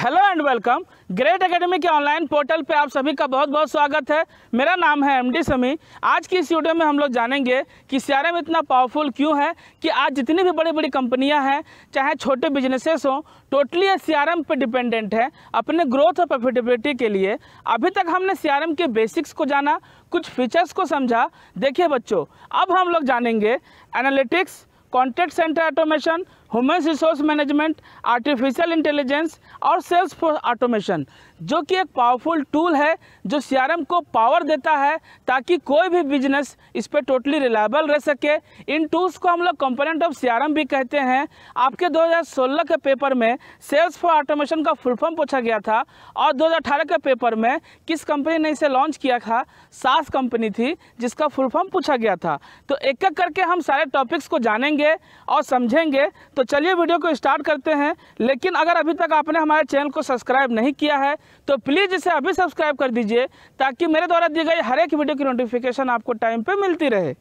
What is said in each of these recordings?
Hello and welcome great academy के online portal पे आप सभी का बहुत बहुत स्वागत है मेरा नाम है एमडी समी आज की इस वीडियो में हम लोग जानेंगे कि सीआरएम इतना पावरफुल क्यों है कि आज जितनी भी बड़ी बड़ी कंपनियां हैं चाहे छोटे बिजनेसेस हों टोटली ये सी आर पे डिपेंडेंट है अपने ग्रोथ और प्रॉफिटेबिलिटी के लिए अभी तक हमने सी के बेसिक्स को जाना कुछ फीचर्स को समझा देखिए बच्चों अब हम लोग जानेंगे analytics contact center automation, human resource management, artificial intelligence or sales force automation. जो कि एक पावरफुल टूल है जो सी को पावर देता है ताकि कोई भी बिजनेस इस पर टोटली रिलायबल रह सके इन टूल्स को हम लोग कंपोनेंट ऑफ सी भी कहते हैं आपके 2016 के पेपर में सेल्स फॉर ऑटोमेशन का फुल फॉर्म पूछा गया था और 2018 के पेपर में किस कंपनी ने इसे लॉन्च किया था सास कंपनी थी जिसका फुल फॉर्म पूछा गया था तो एक एक करके हम सारे टॉपिक्स को जानेंगे और समझेंगे तो चलिए वीडियो को स्टार्ट करते हैं लेकिन अगर अभी तक आपने हमारे चैनल को सब्सक्राइब नहीं किया है तो प्लीज़ इसे अभी सब्सक्राइब कर दीजिए ताकि मेरे द्वारा दी गई हर एक वीडियो की नोटिफिकेशन आपको टाइम पर मिलती रहे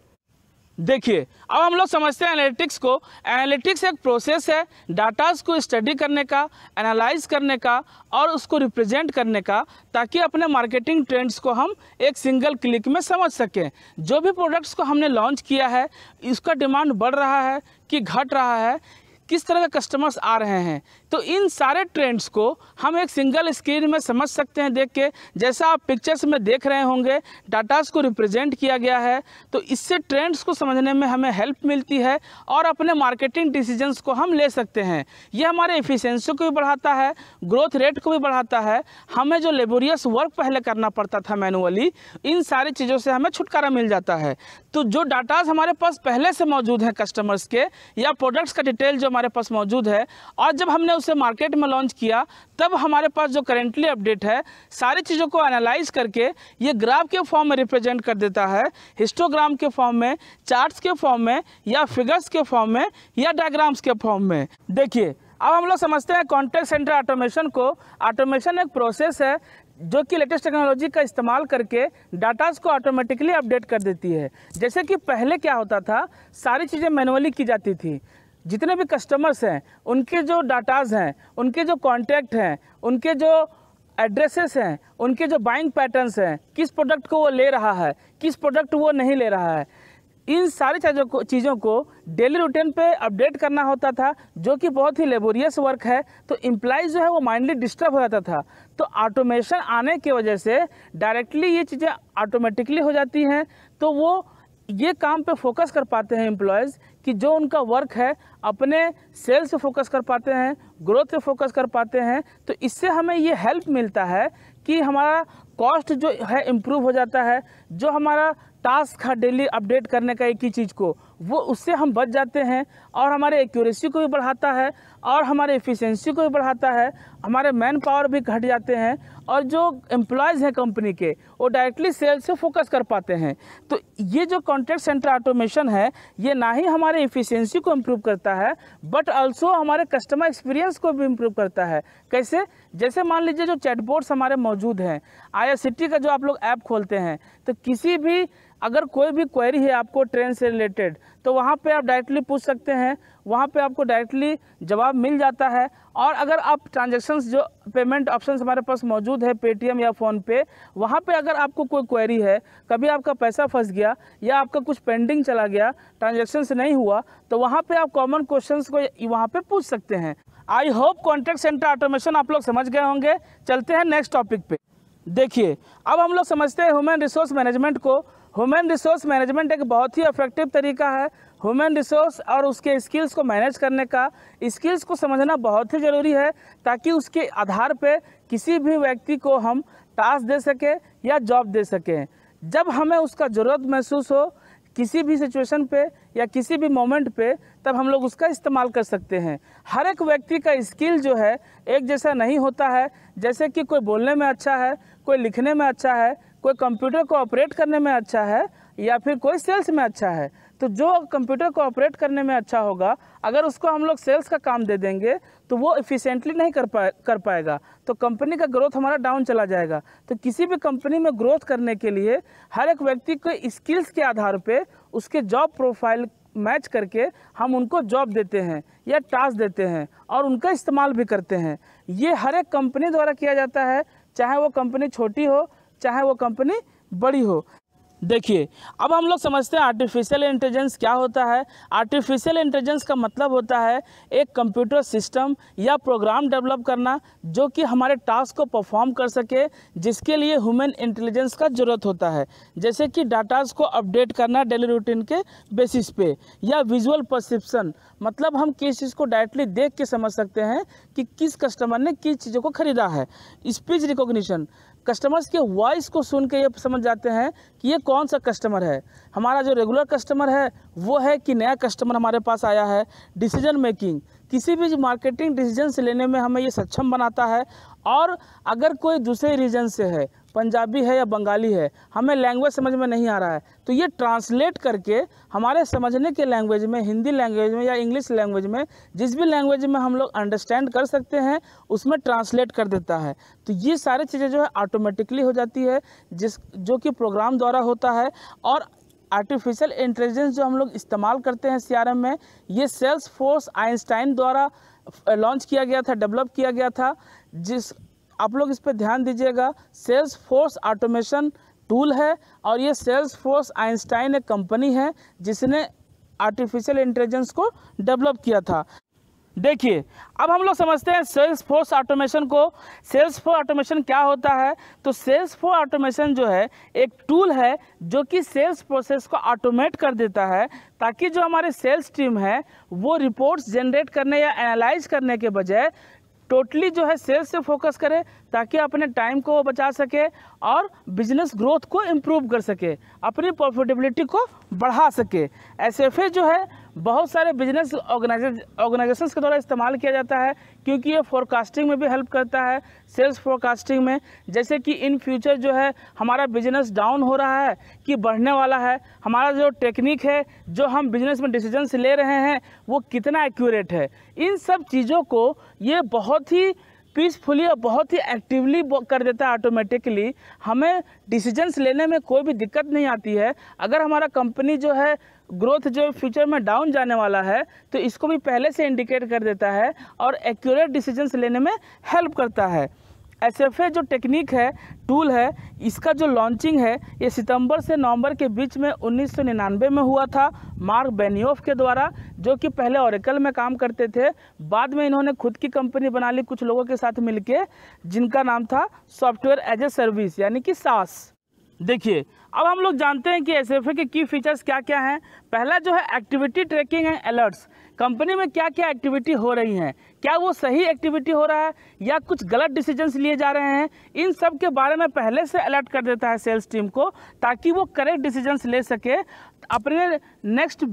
देखिए अब हम लोग समझते हैं एनालिटिक्स को एनालिटिक्स एक प्रोसेस है डाटास को स्टडी करने का एनालाइज करने का और उसको रिप्रेजेंट करने का ताकि अपने मार्केटिंग ट्रेंड्स को हम एक सिंगल क्लिक में समझ सकें जो भी प्रोडक्ट्स को हमने लॉन्च किया है इसका डिमांड बढ़ रहा है कि घट रहा है किस तरह के कस्टमर्स आ रहे हैं तो इन सारे ट्रेंड्स को हम एक सिंगल स्क्रीन में समझ सकते हैं देख के जैसा आप पिक्चर्स में देख रहे होंगे डाटास को रिप्रेजेंट किया गया है तो इससे ट्रेंड्स को समझने में हमें हेल्प मिलती है और अपने मार्केटिंग डिसीजंस को हम ले सकते हैं ये हमारे एफिशिएंसी को भी बढ़ाता है ग्रोथ रेट को भी बढ़ाता है हमें जो लेबोरियस वर्क पहले करना पड़ता था मैनुअली इन सारी चीज़ों से हमें छुटकारा मिल जाता है तो जो डाटाज हमारे पास पहले से मौजूद हैं कस्टमर्स के या प्रोडक्ट्स का डिटेल जो हमारे पास मौजूद है और जब हमने उसे मार्केट में लॉन्च किया तब हमारे पास जो करेंटली अपडेट है सारी चीज़ों को एनालाइज करके ये ग्राफ के फॉर्म में रिप्रेजेंट कर देता है हिस्टोग्राम के फॉर्म में चार्ट्स के फॉर्म में या फिगर्स के फॉर्म में या डायग्राम्स के फॉर्म में देखिए अब हम लोग समझते हैं कॉन्टेक्ट सेंटर ऑटोमेशन को ऑटोमेशन एक प्रोसेस है जो कि लेटेस्ट टेक्नोलॉजी का इस्तेमाल करके डाटाज को ऑटोमेटिकली अपडेट कर देती है जैसे कि पहले क्या होता था सारी चीज़ें मैनुअली की जाती थी जितने भी कस्टमर्स हैं उनके जो डाटाज हैं उनके जो कॉन्टैक्ट हैं उनके जो एड्रेसेस हैं उनके जो बाइंग पैटर्न्स हैं किस प्रोडक्ट को वो ले रहा है किस प्रोडक्ट वो नहीं ले रहा है इन सारी चीज़ों को चीज़ों को डेली रूटीन पे अपडेट करना होता था जो कि बहुत ही लेबोरियस वर्क है तो इम्प्लाइज जो है वो माइंडली डिस्टर्ब हो जाता था तो ऑटोमेशन आने की वजह से डायरेक्टली ये चीज़ें ऑटोमेटिकली हो जाती हैं तो वो ये काम पे फोकस कर पाते हैं एम्प्लॉयज़ कि जो उनका वर्क है अपने सेल से फोकस कर पाते हैं ग्रोथ पे फोकस कर पाते हैं तो इससे हमें ये हेल्प मिलता है कि हमारा कॉस्ट जो है इम्प्रूव हो जाता है जो हमारा टास्क है डेली अपडेट करने का एक ही चीज़ को वो उससे हम बच जाते हैं और हमारे एक्यूरेसी को भी बढ़ाता है और हमारे एफिशिएंसी को भी बढ़ाता है हमारे मैन पावर भी घट जाते हैं और जो एम्प्लॉयज़ हैं कंपनी के वो डायरेक्टली सेल से फोकस कर पाते हैं तो ये जो कॉन्टैक्ट सेंटर ऑटोमेशन है ये ना ही हमारे एफिशिएंसी को इम्प्रूव करता है बट आल्सो हमारे कस्टमर एक्सपीरियंस को भी इम्प्रूव करता है कैसे जैसे मान लीजिए जो चैटबोर्ड्स हमारे मौजूद हैं आई का जो आप लोग ऐप खोलते हैं तो किसी भी अगर कोई भी क्वेरी है आपको ट्रेन से रिलेटेड तो वहाँ पे आप डायरेक्टली पूछ सकते हैं वहाँ पे आपको डायरेक्टली जवाब मिल जाता है और अगर आप ट्रांजेक्शन्स जो पेमेंट ऑप्शन हमारे पास मौजूद है पेटीएम या फ़ोनपे वहाँ पे अगर आपको कोई क्वेरी है कभी आपका पैसा फंस गया या आपका कुछ पेंडिंग चला गया ट्रांजेक्शन्स नहीं हुआ तो वहाँ पर आप कॉमन क्वेश्चन को वहाँ पर पूछ सकते हैं I hope contact center automation आप लोग समझ गए होंगे चलते हैं नेक्स्ट टॉपिक पे देखिए अब हम लोग समझते हैं ह्यूमन रिसोर्स मैनेजमेंट को ह्यूमन रिसोर्स मैनेजमेंट एक बहुत ही इफेक्टिव तरीका है ह्यूमन रिसोर्स और उसके स्किल्स को मैनेज करने का स्किल्स को समझना बहुत ही ज़रूरी है ताकि उसके आधार पर किसी भी व्यक्ति को हम टास्क दे सकें या जॉब दे सकें जब हमें उसका ज़रूरत महसूस हो किसी भी सिचुएशन पे या किसी भी मोमेंट पे तब हम लोग उसका इस्तेमाल कर सकते हैं हर एक व्यक्ति का स्किल जो है एक जैसा नहीं होता है जैसे कि कोई बोलने में अच्छा है कोई लिखने में अच्छा है कोई कंप्यूटर को ऑपरेट करने में अच्छा है या फिर कोई सेल्स में अच्छा है तो जो कंप्यूटर को ऑपरेट करने में अच्छा होगा अगर उसको हम लोग सेल्स का काम दे देंगे तो वो इफ़िशेंटली नहीं कर पाए कर पाएगा तो कंपनी का ग्रोथ हमारा डाउन चला जाएगा तो किसी भी कंपनी में ग्रोथ करने के लिए हर एक व्यक्ति को स्किल्स के आधार पर उसके जॉब प्रोफाइल मैच करके हम उनको जॉब देते हैं या टास्क देते हैं और उनका इस्तेमाल भी करते हैं ये हर एक कंपनी द्वारा किया जाता है चाहे वो कंपनी छोटी हो चाहे वो कंपनी बड़ी हो देखिए अब हम लोग समझते हैं आर्टिफिशियल इंटेलिजेंस क्या होता है आर्टिफिशियल इंटेलिजेंस का मतलब होता है एक कंप्यूटर सिस्टम या प्रोग्राम डेवलप करना जो कि हमारे टास्क को परफॉर्म कर सके जिसके लिए ह्यूमन इंटेलिजेंस का ज़रूरत होता है जैसे कि डाटाज को अपडेट करना डेली रूटीन के बेसिस पे या विजुअल परसिप्सन मतलब हम किस चीज़ को डायरेक्टली देख के समझ सकते हैं कि किस कस्टमर ने किस चीज़ों को ख़रीदा है स्पीच रिकोगशन कस्टमर्स के वॉइस को सुन के ये समझ जाते हैं कि ये कौन सा कस्टमर है हमारा जो रेगुलर कस्टमर है वो है कि नया कस्टमर हमारे पास आया है डिसीजन मेकिंग किसी भी मार्केटिंग डिसीजन से लेने में हमें ये सक्षम बनाता है और अगर कोई दूसरे रीजन से है पंजाबी है या बंगाली है हमें लैंग्वेज समझ में नहीं आ रहा है तो ये ट्रांसलेट करके हमारे समझने के लैंग्वेज में हिंदी लैंग्वेज में या इंग्लिश लैंग्वेज में जिस भी लैंग्वेज में हम लोग अंडरस्टैंड कर सकते हैं उसमें ट्रांसलेट कर देता है तो ये सारी चीज़ें जो है ऑटोमेटिकली हो जाती है जिस जो कि प्रोग्राम द्वारा होता है और आर्टिफिशियल इंटेलिजेंस जो हम लोग इस्तेमाल करते हैं सी में ये सेल्स फोर्स आइंस्टाइन द्वारा लॉन्च किया गया था डेवलप किया गया था जिस आप लोग इस पर ध्यान दीजिएगा सेल्स फोर्स ऑटोमेशन टूल है और ये सेल्स फोर्स आइंस्टाइन एक कंपनी है जिसने आर्टिफिशियल इंटेलिजेंस को डेवलप किया था देखिए अब हम लोग समझते हैं सेल्स फोर्स ऑटोमेशन को सेल्स फोर ऑटोमेशन क्या होता है तो सेल्स फोर ऑटोमेशन जो है एक टूल है जो कि सेल्स प्रोसेस को ऑटोमेट कर देता है ताकि जो हमारे सेल्स टीम है वो रिपोर्ट्स जनरेट करने या एनालाइज करने के बजाय टोटली जो है सेल्स से फोकस करें ताकि अपने टाइम को बचा सके और बिजनेस ग्रोथ को इम्प्रूव कर सके अपनी प्रॉफिटेबिलिटी को बढ़ा सके एस जो है बहुत सारे बिजनेस ऑर्गेनाइजेशंस के द्वारा इस्तेमाल किया जाता है क्योंकि ये फोरकास्टिंग में भी हेल्प करता है सेल्स फोरकास्टिंग में जैसे कि इन फ्यूचर जो है हमारा बिजनेस डाउन हो रहा है कि बढ़ने वाला है हमारा जो टेक्निक है जो हम बिजनेस में डिसीजंस ले रहे हैं वो कितना एक्यूरेट है इन सब चीज़ों को ये बहुत ही पीसफुली और बहुत ही एक्टिवली कर देता है ऑटोमेटिकली हमें डिसीजंस लेने में कोई भी दिक्कत नहीं आती है अगर हमारा कंपनी जो है ग्रोथ जो फ्यूचर में डाउन जाने वाला है तो इसको भी पहले से इंडिकेट कर देता है और एक्यूरेट डिसीजंस लेने में हेल्प करता है एस जो टेक्निक है टूल है इसका जो लॉन्चिंग है ये सितंबर से नवंबर के बीच में निन्यानवे में हुआ था मार्क बेनियोफ के द्वारा जो कि पहले औरकल में काम करते थे बाद में इन्होंने खुद की कंपनी बना ली कुछ लोगों के साथ मिलके जिनका नाम था सॉफ्टवेयर एज ए सर्विस यानी कि सास देखिए अब हम लोग जानते हैं कि एस के की फीचर्स क्या क्या हैं पहला जो है activity tracking and alerts company में क्या क्या एक्टिविटी हो रही हैं क्या वो सही एक्टिविटी हो रहा है या कुछ गलत डिसीजंस लिए जा रहे हैं इन सब के बारे में पहले से अलर्ट कर देता है सेल्स टीम को ताकि वो करेक्ट डिसीजंस ले सके अपने नेक्स्ट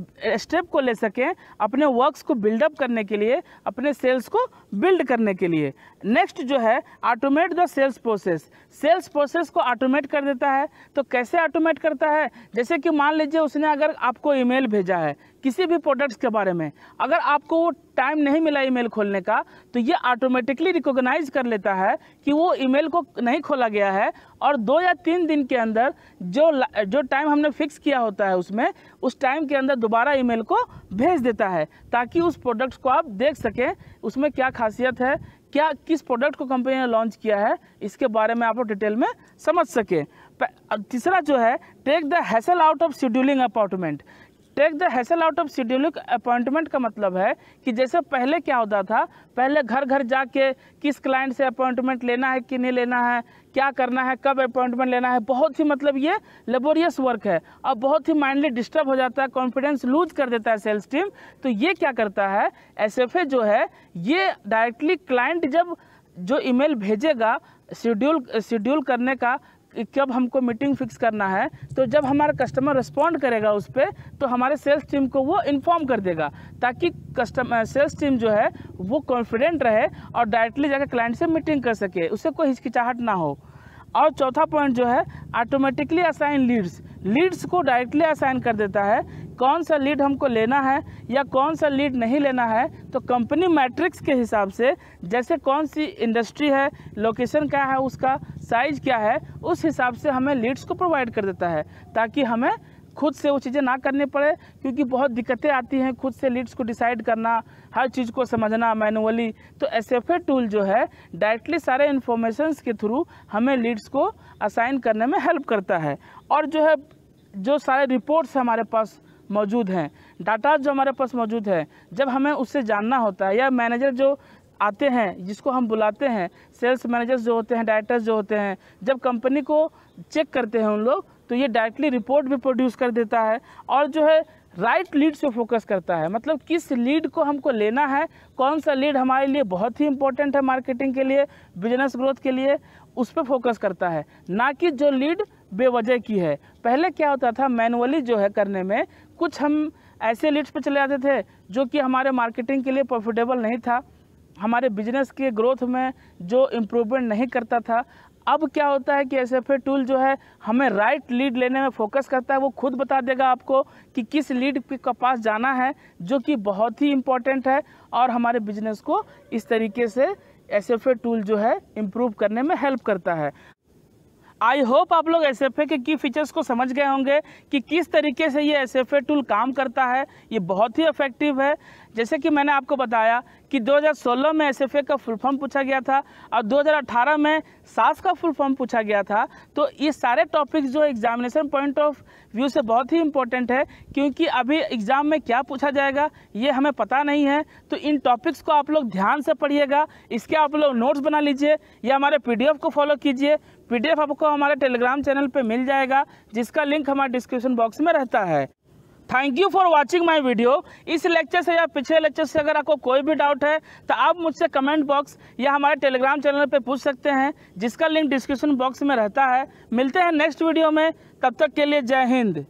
स्टेप को ले सकें अपने वर्क्स को बिल्डअप करने के लिए अपने सेल्स को बिल्ड करने के लिए नेक्स्ट जो है automate the sales process sales process को ऑटोमेट कर देता है तो कैसे ऑटोमेट करता है जैसे कि मान लीजिए उसने अगर आपको ईमेल भेजा है किसी भी प्रोडक्ट्स के बारे में अगर आपको वो टाइम नहीं मिला ईमेल खोलने का तो ये ऑटोमेटिकली रिकॉग्नाइज कर लेता है कि वो ईमेल को नहीं खोला गया है और दो या तीन दिन के अंदर जो जो टाइम हमने फिक्स किया होता है उसमें उस टाइम के अंदर दोबारा ईमेल को भेज देता है ताकि उस प्रोडक्ट्स को आप देख सकें उसमें क्या खासियत है क्या किस प्रोडक्ट को कंपनी ने लॉन्च किया है इसके बारे में आप लोग डिटेल में समझ सकें तीसरा जो है take the hassle out of scheduling appointment take the hassle out of scheduling appointment का मतलब है कि जैसे पहले क्या होता था पहले घर घर जाके किस क्लाइंट से अपॉइंटमेंट लेना है कि नहीं लेना है क्या करना है कब अपॉइंटमेंट लेना है बहुत ही मतलब ये लेबोरियस वर्क है और बहुत ही माइंडली डिस्टर्ब हो जाता है कॉन्फिडेंस लूज कर देता है सेल्स टीम तो ये क्या करता है एस जो है ये डायरेक्टली क्लाइंट जब जो ईमेल भेजेगा शेड्यूल शेड्यूल करने का कब हमको मीटिंग फिक्स करना है तो जब हमारा कस्टमर रिस्पॉन्ड करेगा उस पर तो हमारे सेल्स टीम को वो इन्फॉर्म कर देगा ताकि कस्टमर सेल्स टीम जो है वो कॉन्फिडेंट रहे और डायरेक्टली जाकर क्लाइंट से मीटिंग कर सके उसे कोई हिचकिचाहट ना हो और चौथा पॉइंट जो है ऑटोमेटिकली असाइन लीड्स लीड्स को डायरेक्टली असाइन कर देता है कौन सा लीड हमको लेना है या कौन सा लीड नहीं लेना है तो कंपनी मैट्रिक्स के हिसाब से जैसे कौन सी इंडस्ट्री है लोकेशन क्या है उसका साइज क्या है उस हिसाब से हमें लीड्स को प्रोवाइड कर देता है ताकि हमें खुद से वो चीज़ें ना करनी पड़े क्योंकि बहुत दिक्कतें आती हैं खुद से लीड्स को डिसाइड करना हर चीज़ को समझना मैनुअली तो एस टूल जो है डायरेक्टली सारे इन्फॉर्मेशंस के थ्रू हमें लीड्स को असाइन करने में हेल्प करता है और जो है जो सारे रिपोर्ट्स हमारे पास मौजूद हैं डाटा जो हमारे पास मौजूद है जब हमें उससे जानना होता है या मैनेजर जो आते हैं जिसको हम बुलाते हैं सेल्स मैनेजर्स जो होते हैं डायरेक्टर्स जो होते हैं जब कंपनी को चेक करते हैं उन लोग तो ये डायरेक्टली रिपोर्ट भी प्रोड्यूस कर देता है और जो है राइट लीड से फोकस करता है मतलब किस लीड को हमको लेना है कौन सा लीड हमारे लिए बहुत ही इंपॉर्टेंट है मार्केटिंग के लिए बिजनेस ग्रोथ के लिए उस पर फोकस करता है ना कि जो लीड बेवजह की है पहले क्या होता था मैनुअली जो है करने में कुछ हम ऐसे लीड्स पर चले जाते थे जो कि हमारे मार्केटिंग के लिए प्रॉफिटेबल नहीं था हमारे बिजनेस के ग्रोथ में जो इम्प्रूवमेंट नहीं करता था अब क्या होता है कि एस एफ टूल जो है हमें राइट लीड लेने में फोकस करता है वो खुद बता देगा आपको कि किस लीड के पास जाना है जो कि बहुत ही इम्पॉर्टेंट है और हमारे बिजनेस को इस तरीके से एस एफ टूल जो है इम्प्रूव करने में हेल्प करता है आई होप आप लोग एस एफ ए के की फीचर्स को समझ गए होंगे कि किस तरीके से ये एस एफ ए टूल काम करता है ये बहुत ही इफेक्टिव है जैसे कि मैंने आपको बताया कि 2016 में एस एफ ए का फुल फॉर्म पूछा गया था और 2018 में सास का फुल फॉर्म पूछा गया था तो ये सारे टॉपिक्स जो एग्जामिनेशन पॉइंट ऑफ व्यू से बहुत ही इंपॉर्टेंट है क्योंकि अभी एग्ज़ाम में क्या पूछा जाएगा ये हमें पता नहीं है तो इन टॉपिक्स को आप लोग ध्यान से पढ़िएगा इसके आप लोग नोट्स बना लीजिए या हमारे पीडीएफ को फॉलो कीजिए पीडीएफ आपको हमारे टेलीग्राम चैनल पर मिल जाएगा जिसका लिंक हमारे डिस्क्रिप्शन बॉक्स में रहता है thank you for watching my video इस लेक्चर से या पिछले लेक्चर से अगर आपको कोई भी डाउट है तो आप मुझसे कमेंट बॉक्स या हमारे टेलीग्राम चैनल पे पूछ सकते हैं जिसका लिंक डिस्क्रिप्शन बॉक्स में रहता है मिलते हैं नेक्स्ट वीडियो में तब तक के लिए जय हिंद